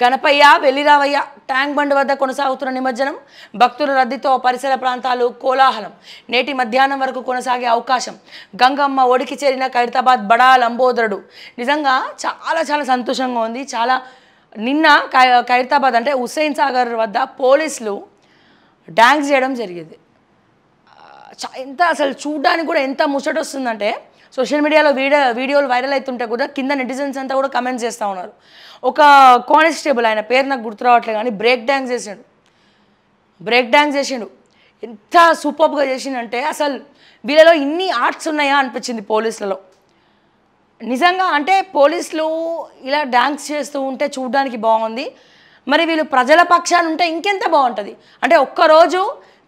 Ganapayya వెల్లిరావయ్య tank bund వద్ద కొనసాగుతున్న నిమజ్జనం భక్తుల రద్దీతో పరిసర ప్రాంతాలు కోలాహలం నేటి మధ్యాహ్నం వరకు కొనసాగే అవకాశం గంగమ్మ ఒడికి చేరిన ఖైరతాబాద్ బడా లంబోదరుడు నిజంగా చాలా చాలా సంతోషంగా ఉంది చాలా నిన్న ఖైరతాబాద్ అంటే హుస్సేన్ సాగర్ వద్ద పోలీసులు డ్యాంక్ చేయడం జరిగింది ఎంత అసలు చూడడానికి కూడా ఎంత ముచ్చట వస్తుందంటే సోషల్ మీడియాలో వీడియో వీడియోలు వైరల్ అవుతుంటే కూడా కింద నెటిజన్స్ అంతా కూడా కమెంట్స్ చేస్తూ ఉన్నారు ఒక కానిస్టేబుల్ ఆయన పేరు నాకు గుర్తు రావట్లేదు కానీ బ్రేక్ డ్యాన్స్ చేసిండు బ్రేక్ డ్యాన్స్ చేసిండు ఎంత సూపర్గా చేసిండంటే అసలు వీళ్ళలో ఇన్ని ఆర్ట్స్ ఉన్నాయా అనిపించింది పోలీసులలో నిజంగా అంటే పోలీసులు ఇలా డ్యాన్స్ చేస్తూ ఉంటే చూడడానికి బాగుంది మరి వీళ్ళు ప్రజల పక్షాన్ని ఉంటే ఇంకెంత బాగుంటుంది అంటే ఒక్కరోజు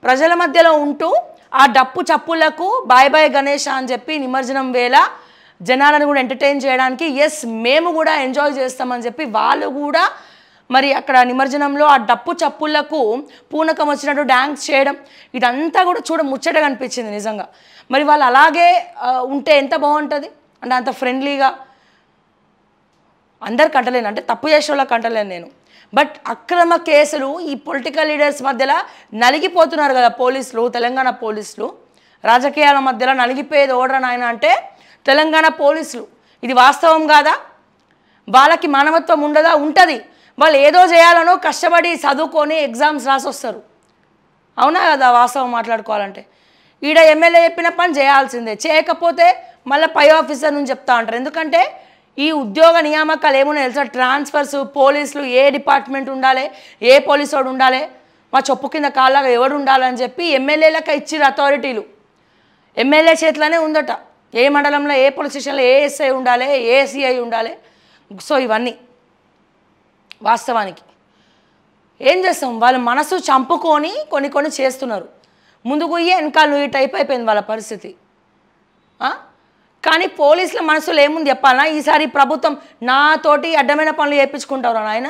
ప్రజల మధ్యలో ఉంటూ ఆ డప్పు చప్పులకు బాయ్ బాయ్ గణేష్ అని చెప్పి నిమజ్జనం వేళ జనాలను కూడా ఎంటర్టైన్ చేయడానికి ఎస్ మేము కూడా ఎంజాయ్ చేస్తామని చెప్పి వాళ్ళు కూడా మరి అక్కడ నిమజ్జనంలో ఆ డప్పు చప్పులకు పూనకం వచ్చినట్టు డ్యాన్స్ చేయడం ఇదంతా కూడా చూడ ముచ్చటగా అనిపించింది నిజంగా మరి వాళ్ళు అలాగే ఉంటే ఎంత బాగుంటుంది అంటే అంత ఫ్రెండ్లీగా అందరు కంటలేను అంటే తప్పు చేసే వాళ్ళకి అంటలేను నేను బట్ అక్రమ కేసులు ఈ పొలిటికల్ లీడర్స్ మధ్యలో నలిగిపోతున్నారు కదా పోలీసులు తెలంగాణ పోలీసులు రాజకీయాల మధ్యలో నలిగిపోయేది ఓడరా నాయన అంటే తెలంగాణ పోలీసులు ఇది వాస్తవం కాదా వాళ్ళకి మానవత్వం ఉండదా ఉంటుంది వాళ్ళు ఏదో చేయాలనో కష్టపడి చదువుకొని ఎగ్జామ్స్ రాసొస్తారు అవునా కదా వాస్తవం మాట్లాడుకోవాలంటే ఈడ ఎమ్మెల్యే చెప్పిన పని చేయాల్సిందే చేయకపోతే మళ్ళీ పై ఆఫీసర్ నుంచి చెప్తా ఉంటారు ఎందుకంటే ఈ ఉద్యోగ నియామకాలు ఏమున్నాయి తెలుసా ట్రాన్స్ఫర్స్ పోలీసులు ఏ డిపార్ట్మెంట్ ఉండాలి ఏ పోలీసు వాడు ఉండాలి మా చొప్పు కింద కాళ్ళగా ఎవడు ఉండాలని చెప్పి ఎమ్మెల్యేలకు ఇచ్చిర అథారిటీలు ఎమ్మెల్యే చేతిలోనే ఉందట ఏ మండలంలో ఏ పోలీస్ స్టేషన్లో ఏ ఎస్ఐ ఉండాలి ఏ సిఐ ఉండాలి సో ఇవన్నీ వాస్తవానికి ఏం చేస్తాం వాళ్ళు మనసు చంపుకొని కొన్ని కొన్ని చేస్తున్నారు ముందుకు వెనకాల నువ్వు ఈ టైప్ అయిపోయింది వాళ్ళ పరిస్థితి కానీ పోలీసుల మనసులో ఏముంది చెప్పాలన్నా ఈసారి ప్రభుత్వం నాతోటి అడ్డమైన పనులు చేయించుకుంటారు ఆయన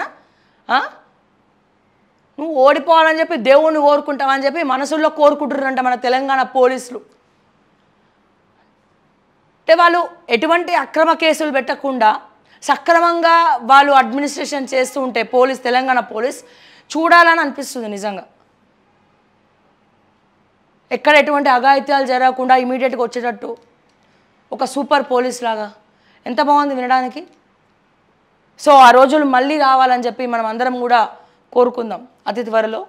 నువ్వు ఓడిపోవాలని చెప్పి దేవుణ్ణి కోరుకుంటావని చెప్పి మనసుల్లో కోరుకుంటున్నారంట మన తెలంగాణ పోలీసులు అంటే వాళ్ళు ఎటువంటి అక్రమ కేసులు పెట్టకుండా సక్రమంగా వాళ్ళు అడ్మినిస్ట్రేషన్ చేస్తూ ఉంటే పోలీస్ తెలంగాణ పోలీస్ చూడాలని అనిపిస్తుంది నిజంగా ఎక్కడ ఎటువంటి అఘాయిత్యాలు జరగకుండా ఇమీడియట్గా వచ్చేటట్టు ఒక సూపర్ పోలీస్ లాగా ఎంత బాగుంది వినడానికి సో ఆ రోజులు మళ్ళీ రావాలని చెప్పి మనం అందరం కూడా కోరుకుందాం అతి త్వరలో